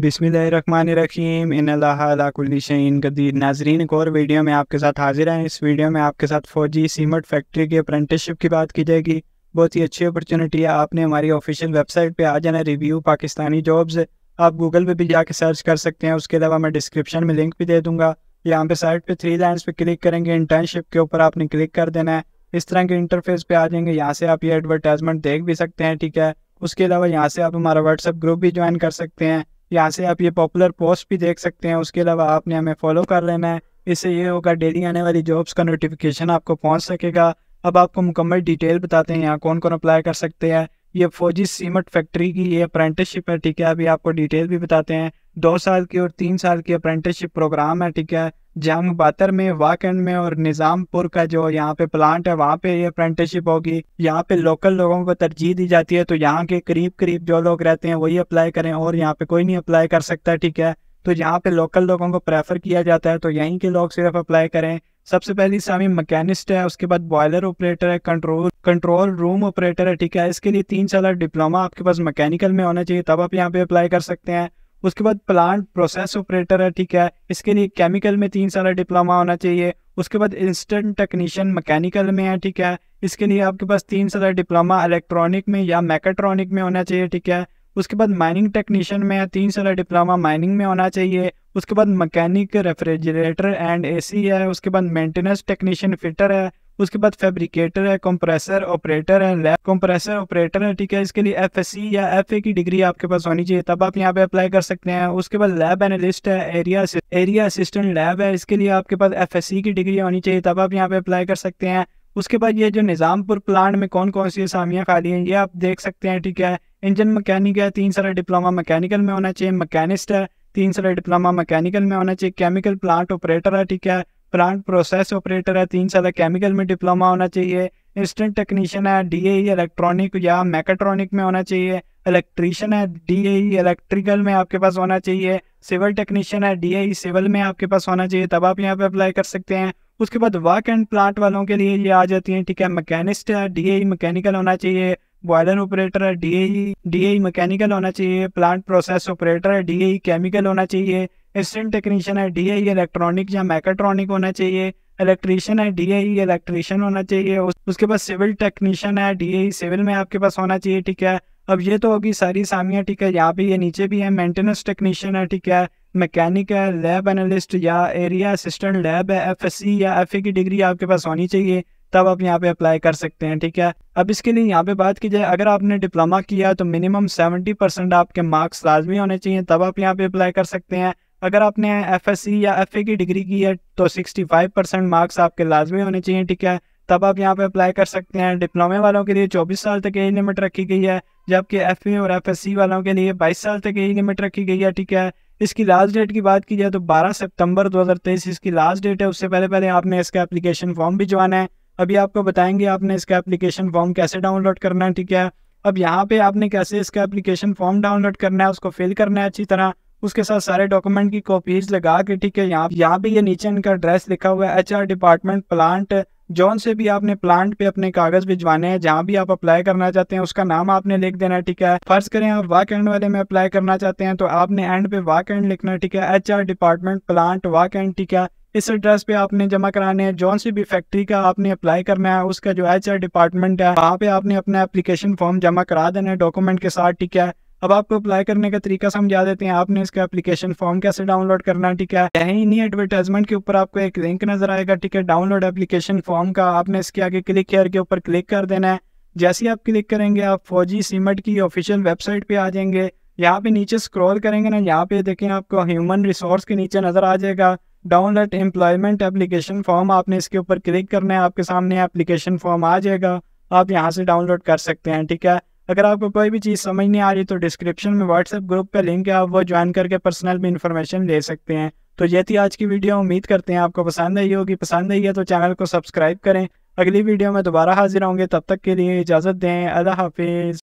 बिसमीम इनकुलशन कदीर नाजरीन एक और वीडियो में आपके साथ हाजिर हैं इस वीडियो में आपके साथ फ़ौजी सीमेंट फैक्ट्री की अप्रेंटिसशिप की बात की जाएगी बहुत ही अच्छी अपॉर्चुनिटी है आपने हमारी ऑफिशियल वेबसाइट पे आ जाना रिव्यू पाकिस्तानी जॉब्स आप गूगल पे भी जाके सर्च कर सकते हैं उसके अलावा मैं डिस्क्रिप्शन में लिंक भी दे दूंगा यहाँ पे साइट पे थ्री लाइन्स पे क्लिक करेंगे इंटर्नशिप के ऊपर आपने क्लिक कर देना है इस तरह के इंटरफेस पे आ जाएंगे यहाँ से आप ये एडवर्टाइजमेंट देख भी सकते हैं ठीक है उसके अलावा यहाँ से आप हमारा व्हाट्सअप ग्रुप भी ज्वाइन कर सकते हैं यहाँ से आप ये पॉपुलर पोस्ट भी देख सकते हैं उसके अलावा आपने हमें फॉलो कर लेना है इससे ये होगा डेली आने वाली जॉब्स का नोटिफिकेशन आपको पहुँच सकेगा अब आपको मुकम्मल डिटेल बताते हैं यहाँ कौन कौन अप्लाई कर सकते हैं ये फौजी सीमेंट फैक्ट्री की ये अप्रेंटिसशिप है ठीक है अभी आपको डिटेल भी बताते हैं दो साल की और तीन साल की अप्रेंटिसशिप प्रोग्राम है ठीक है जंग बातर में वाकंड में और निज़ामपुर का जो यहाँ पे प्लांट है वहाँ पे ये अप्रेंटिसशिप होगी यहाँ पे लोकल लोगों को तरजीह दी जाती है तो यहाँ के करीब करीब जो लोग रहते हैं वही अप्लाई करें और यहाँ पे कोई नहीं अप्लाई कर सकता ठीक है तो जहाँ पे लोकल लोगों को प्रेफर किया जाता है तो यहीं के लोग सिर्फ अप्लाई करें सबसे पहले सामी मैकेनिस्ट है उसके बाद बॉयलर ऑपरेटर है कंट्रोल कंट्रोल रूम ऑपरेटर है ठीक है इसके लिए तीन साल डिप्लोमा आपके पास मैकेनिकल में होना चाहिए तब आप यहाँ पे अप्लाई कर सकते हैं उसके बाद प्लांट प्रोसेस ऑपरेटर है ठीक है इसके लिए केमिकल में तीन साल डिप्लोमा होना चाहिए उसके बाद इंस्टेंट टेक्नीशियन मैकेनिकल में है ठीक है इसके लिए आपके पास तीन साल डिप्लोमा इलेक्ट्रॉनिक में या मैकेट्रॉनिक में होना चाहिए ठीक है उसके बाद माइनिंग टेक्नीशियन में तीन साल डिप्लोमा माइनिंग में होना चाहिए उसके बाद मैकेनिक रेफ्रिजरेटर एंड एसी है उसके बाद मेंटेनेंस टेक्नीशियन फिटर है उसके बाद फैब्रिकेटर है कंप्रेसर ऑपरेटर है लैब कंप्रेसर ऑपरेटर है ठीक है इसके लिए एफ या एफ की डिग्री आपके पास होनी चाहिए तब आप यहाँ पे अप्लाई कर सकते हैं उसके बाद लैब एनालिस्ट है एरिया एरिया असिस्टेंट लैब है इसके लिए आपके पास एफ की डिग्री होनी चाहिए तब आप यहाँ पे अप्लाई कर सकते हैं उसके बाद ये जो निज़ामपुर प्लांट में कौन कौन सी असामियाँ खाली हैं ये आप देख सकते हैं ठीक है इंजन मकैनिक है तीन सारा डिप्लोमा मकैनिकल में होना चाहिए मकैनिस्ट है तीन सारा डिप्लोमा मकैनिकल में होना चाहिए केमिकल प्लांट ऑपरेटर है ठीक है प्लांट प्रोसेस ऑपरेटर है तीन सारा केमिकल में डिप्लोमा होना चाहिए इंस्टेंट टेक्नीशियन है डी ए इलेक्ट्रॉनिक या मैकेट्रॉनिक में होना चाहिए इलेक्ट्रीशियन है डी ए इलेक्ट्रिकल में आपके पास होना चाहिए सिविल टेक्नीशियन है डी ए सिविल में आपके पास होना चाहिए तब आप यहाँ पे अप्लाई कर सकते हैं उसके बाद वर्क एंड प्लांट वालों के लिए ये आ जाती है ठीक है मैकेनिस्ट है डी मैकेनिकल e होना चाहिए बॉयलर ऑपरेटर है डी डी मैकेनिकल होना चाहिए प्लांट प्रोसेस ऑपरेटर है डी केमिकल e होना चाहिए असिस्टेंट टेक्नीशियन है डी इलेक्ट्रॉनिक e या मैकेट्रॉनिक होना चाहिए इलेक्ट्रीशियन है डी इलेक्ट्रीशियन होना चाहिए उसके बाद सिविल टेक्नीशियन है डी सिविल में आपके पास होना चाहिए ठीक है अब ये तो होगी सारी सामियाँ ठीक है यहाँ पे ये नीचे भी है मेंटेनेंस टेक्नीशियन है ठीक है मैकेनिक है लैब एनालिस्ट या एरिया असिस्टेंट लैब है एफ या एफ की डिग्री आपके पास होनी चाहिए तब आप यहाँ पे अप्लाई कर सकते हैं ठीक है अब इसके लिए यहाँ पे बात की जाए अगर आपने डिप्लोमा किया तो मिनिमम सेवेंटी परसेंट आपके मार्क्स लाजमी होने चाहिए तब आप यहाँ पे अप्लाई कर सकते हैं अगर आपने एफ या एफ की डिग्री की है तो सिक्सटी फाइव परसेंट मार्क्स आपके लाजमी होने चाहिए ठीक है तब आप यहाँ पे अप्लाई कर सकते हैं डिप्लोमे वालों के लिए चौबीस साल तक यही लिमिट रखी गई है जबकि एफ और एफ वालों के लिए बाईस साल तक यही लिमिट रखी गई है ठीक है इसकी लास्ट डेट की बात की जाए तो 12 सितंबर 2023 इसकी लास्ट डेट है उससे पहले पहले आपने इसका एप्लीकेशन फॉर्म भिजवाना है अभी आपको बताएंगे आपने इसका एप्लीकेशन फॉर्म कैसे डाउनलोड करना है ठीक है अब यहाँ पे आपने कैसे इसका एप्लीकेशन फॉर्म डाउनलोड करना है उसको फिल करना है अच्छी तरह उसके साथ सारे डॉक्यूमेंट की कॉपीज लगा के ठीक है यहाँ यहाँ पे ये नीचे इनका एड्रेस लिखा हुआ है एच डिपार्टमेंट प्लांट जौन से भी आपने प्लांट पे अपने कागज भिजवाने हैं जहाँ भी आप अप्लाई करना चाहते हैं उसका नाम आपने लिख देना है ठीक है फर्ज करें आप वाक एंड वाले में अप्लाई करना चाहते हैं तो आपने एंड पे वाक एंड लिखना ठीक है H department plant walk and ठीक है इस एड्रेस पे आपने जमा कराने हैं जौन सी भी फैक्ट्री का आपने अप्लाई करना है उसका जो एच डिपार्टमेंट है वहाँ पे आपने अपना एप्लीकेशन फॉर्म जमा करा देना है डॉक्यूमेंट के साथ ठीक है अब आपको अप्लाई करने का तरीका समझा देते हैं आपने इसका एप्लीकेशन फॉर्म कैसे डाउनलोड करना है ठीक है यही इन्हीं एडवर्टाइजमेंट के ऊपर आपको एक लिंक नजर आएगा ठीक है डाउनलोड एप्लीकेशन फॉर्म का आपने इसके आगे क्लिक केयर के ऊपर क्लिक कर देना है जैसे आप क्लिक करेंगे आप फौजी सीमेंट की ऑफिशियल वेबसाइट पे आ जाएंगे यहाँ पे नीचे स्क्रॉल करेंगे ना यहाँ पे देखें आपको ह्यूमन रिसोर्स के नीचे नज़र आ जाएगा डाउनलोड एम्प्लॉयमेंट एप्लीकेशन फॉर्म आपने इसके ऊपर क्लिक करना है आपके सामने एप्लीकेशन फॉर्म आ जाएगा आप यहाँ से डाउनलोड कर सकते हैं ठीक है अगर आपको कोई भी चीज़ समझ नहीं आ रही तो डिस्क्रिप्शन में व्हाट्सएप ग्रुप का लिंक है आप वो ज्वाइन करके पर्सनल भी इन्फॉर्मेशन ले सकते हैं तो ये थी आज की वीडियो उम्मीद करते हैं आपको पसंद आई होगी पसंद आई है तो चैनल को सब्सक्राइब करें अगली वीडियो में दोबारा हाजिर होंगे तब तक के लिए इजाज़त दें अल्लाह हाफिज़